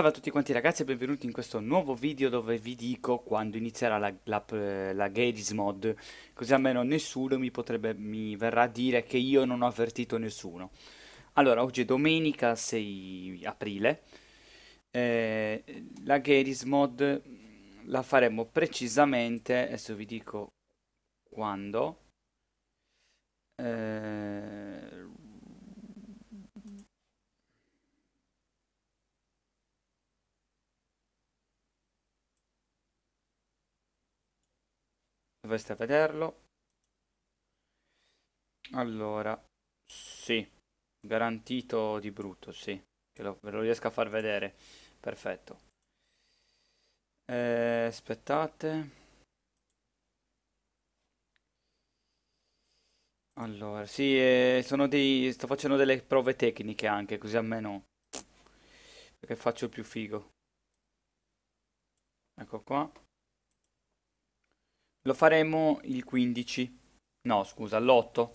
salve a tutti quanti ragazzi e benvenuti in questo nuovo video dove vi dico quando inizierà la, la, la Gages mod Così almeno nessuno mi, potrebbe, mi verrà a dire che io non ho avvertito nessuno Allora, oggi è domenica 6 aprile eh, La Gages mod la faremo precisamente, adesso vi dico quando eh, dovreste vederlo. Allora, sì, garantito di brutto, sì, che lo, ve lo riesco a far vedere, perfetto. Eh, aspettate. Allora, sì, eh, sono dei, sto facendo delle prove tecniche anche, così almeno perché faccio più figo. Ecco qua. Lo faremo il 15. No, scusa, l'8.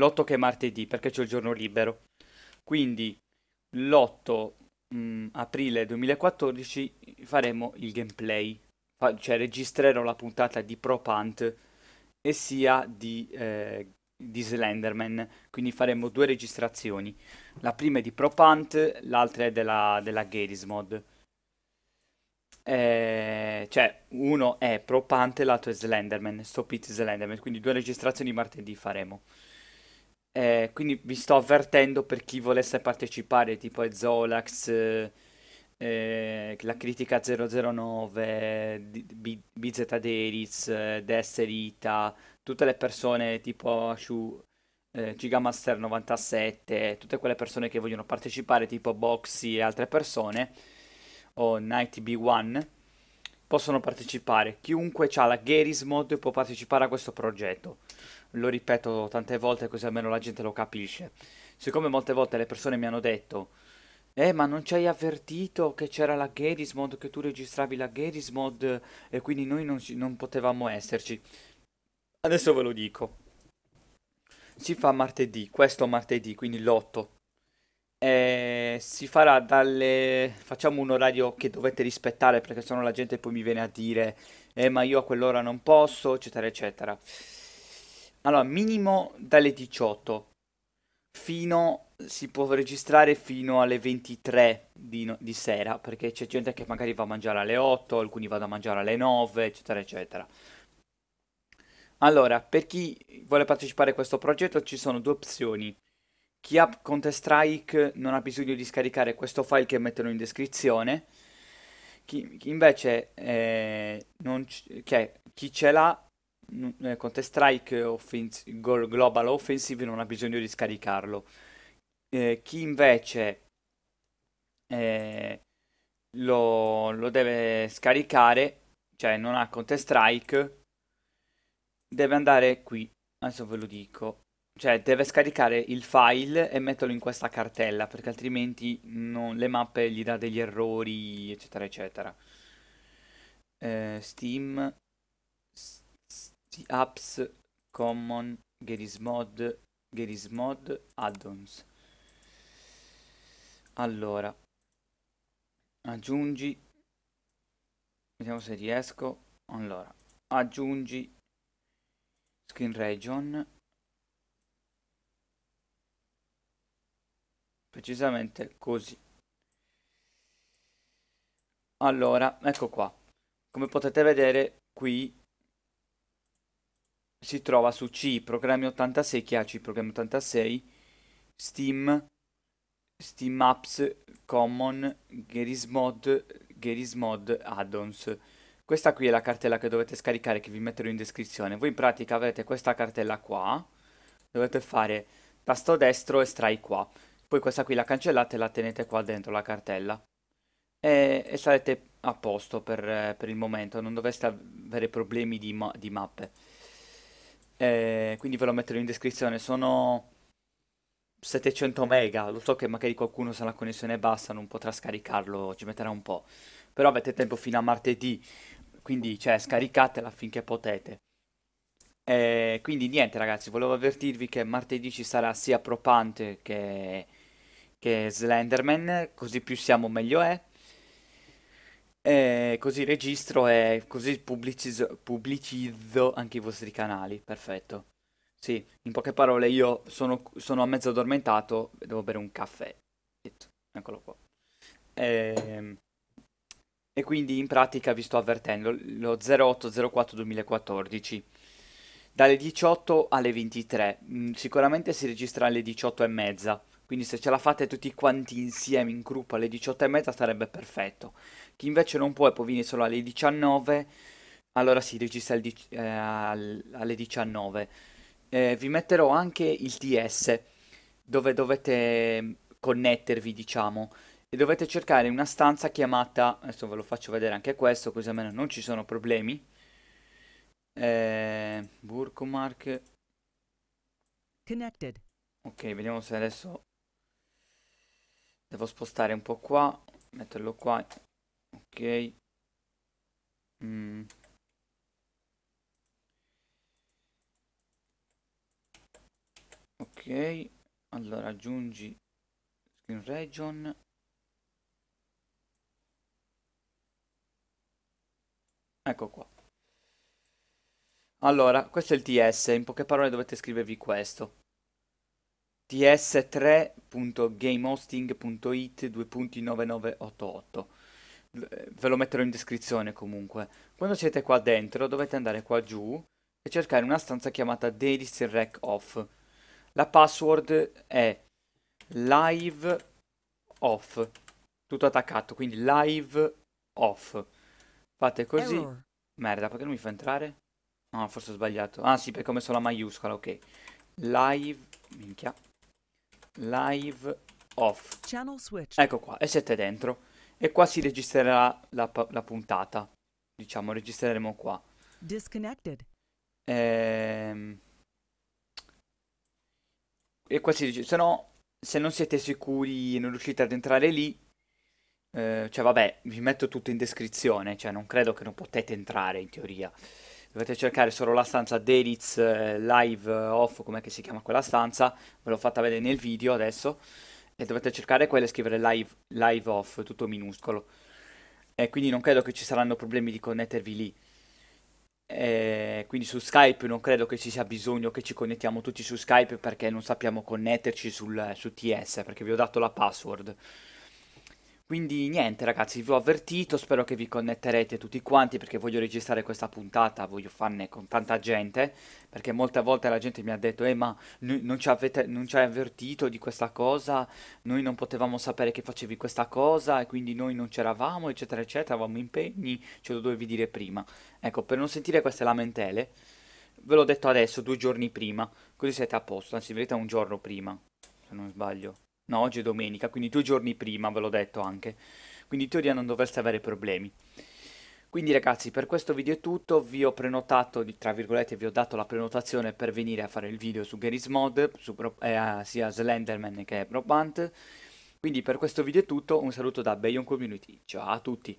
L'8 che è martedì, perché c'è il giorno libero. Quindi l'8 mh, mm, aprile 2014 faremo il gameplay. Fa- cioè registrerò la puntata di Pro e sia di, eh, di Slenderman. Quindi faremo due registrazioni. La prima è di Pro l'altra è della, della Garismod eh, cioè uno è Propante, l'altro è Slenderman, Stop It Slenderman, quindi due registrazioni martedì faremo. Eh, quindi vi sto avvertendo per chi volesse partecipare, tipo Zolax, eh, la critica 009, B- BZ Deriz, eh, Desserita, tutte le persone tipo Ashu, eh, Gigamaster97, tutte quelle persone che vogliono partecipare, tipo Boxy e altre persone o Knight B1 possono partecipare. Chiunque ha la Garry's Mod può partecipare a questo progetto. Lo ripeto tante volte così almeno la gente lo capisce. Siccome molte volte le persone mi hanno detto eh, ma non ci hai avvertito che c'era la Garry's Mod, che tu registravi la Garry's Mod e quindi noi non, non potevamo esserci. Adesso ve lo dico. Si fa martedì, questo martedì, quindi l'8 eh, si farà dalle... facciamo un orario che dovete rispettare perché sennò la gente poi mi viene a dire eh, ma io a quell'ora non posso, eccetera, eccetera. Allora, minimo dalle 18 fino... si può registrare fino alle 23 di, di sera perché c'è gente che magari va a mangiare alle 8, alcuni vanno a mangiare alle 9, eccetera, eccetera. Allora, per chi vuole partecipare a questo progetto ci sono due opzioni chi ha Counter-Strike non ha bisogno di scaricare questo file che metterò in descrizione. Chi, invece eh, c- che, chi ce l'ha eh, Counter-Strike offens- Global Offensive non ha bisogno di scaricarlo. Eh, chi invece eh, lo, lo, deve scaricare, cioè non ha Counter Strike, deve andare qui. Adesso ve lo dico. Cioè, deve scaricare il file e metterlo in questa cartella, perché altrimenti non- le mappe gli dà degli errori, eccetera, eccetera. Eh, Steam, s- s- Apps, Common, Gerismod, Gerismod, Addons. Allora, aggiungi, vediamo se riesco. Allora, aggiungi Screen Region precisamente così allora ecco qua come potete vedere qui si trova su C programmi 86 Chi ha C programmi 86 Steam Steam Apps Common Geris Mod, Geris Mod Addons questa qui è la cartella che dovete scaricare che vi metterò in descrizione voi in pratica avete questa cartella qua dovete fare tasto destro e estrai qua poi questa qui la cancellate e la tenete qua dentro la cartella. E, e sarete a posto per, per, il momento, non dovreste avere problemi di, ma di mappe. E, quindi ve lo metterò in descrizione, sono 700 mega, lo so che magari qualcuno se la connessione bassa non potrà scaricarlo, ci metterà un po'. Però avete tempo fino a martedì, quindi cioè, scaricatela finché potete. E quindi niente ragazzi, volevo avvertirvi che martedì ci sarà sia Propante che che è Slenderman, così più siamo meglio è. E così registro e così pubblicizzo, pubblicizzo anche i vostri canali, perfetto. Sì, in poche parole io sono, sono mezzo addormentato, devo bere un caffè. Eccolo qua. E, ehm, e quindi in pratica vi sto avvertendo lo 0804 2014 dalle 18 alle 23. Mm, sicuramente si registra alle 18 e mezza. Quindi se ce la fate tutti quanti insieme in gruppo alle 18 e mezza sarebbe perfetto. Chi invece non può e può venire solo alle 19, allora si registra di- eh, alle 19. Eh, vi metterò anche il TS dove dovete connettervi, diciamo, e dovete cercare una stanza chiamata, adesso ve lo faccio vedere anche questo, così almeno non ci sono problemi. Eh, Burkomark. Connected. Ok, vediamo se adesso Devo spostare un po' qua, metterlo qua. Ok. Mm. Ok, allora aggiungi screen region. Ecco qua. Allora, questo è il TS, in poche parole dovete scrivervi questo ts3.gamehosting.it 2.9988 eh, ve lo metterò in descrizione comunque quando siete qua dentro dovete andare qua giù e cercare una stanza chiamata Dailies Rec Off la password è live off tutto attaccato quindi live off fate così Error. merda perché non mi fa entrare? no forse ho sbagliato ah sì perché ho messo la maiuscola ok live minchia live off. Ecco qua, e siete dentro. E qua si registrerà la, la puntata. Diciamo, registreremo qua. Ehm... E qua si dice, se no, se non siete sicuri non riuscite ad entrare lì, eh, cioè vabbè, vi metto tutto in descrizione, cioè non credo che non potete entrare in teoria dovete cercare solo la stanza Deliz eh, Live eh, Off, com'è che si chiama quella stanza, ve l'ho fatta vedere nel video adesso, e dovete cercare quella e scrivere live, live Off, tutto minuscolo. E quindi non credo che ci saranno problemi di connettervi lì. E quindi su Skype non credo che ci sia bisogno che ci connettiamo tutti su Skype perché non sappiamo connetterci sul, su TS, perché vi ho dato la password. Quindi niente ragazzi, vi ho avvertito, spero che vi connetterete tutti quanti perché voglio registrare questa puntata, voglio farne con tanta gente, perché molte volte la gente mi ha detto, eh ma non ci, avete, non ci hai avvertito di questa cosa, noi non potevamo sapere che facevi questa cosa e quindi noi non c'eravamo, eccetera, eccetera, avevamo impegni, ce lo dovevi dire prima. Ecco, per non sentire queste lamentele, ve l'ho detto adesso, due giorni prima, così siete a posto, anzi in un giorno prima, se non sbaglio. No, oggi è domenica, quindi due giorni prima, ve l'ho detto anche. Quindi in teoria non dovreste avere problemi. Quindi ragazzi, per questo video è tutto, vi ho prenotato, tra virgolette, vi ho dato la prenotazione per venire a fare il video su Garry's Mod, su, eh, ah, sia Slenderman che Broadband. Quindi per questo video è tutto, un saluto da Bayon Community, ciao a tutti!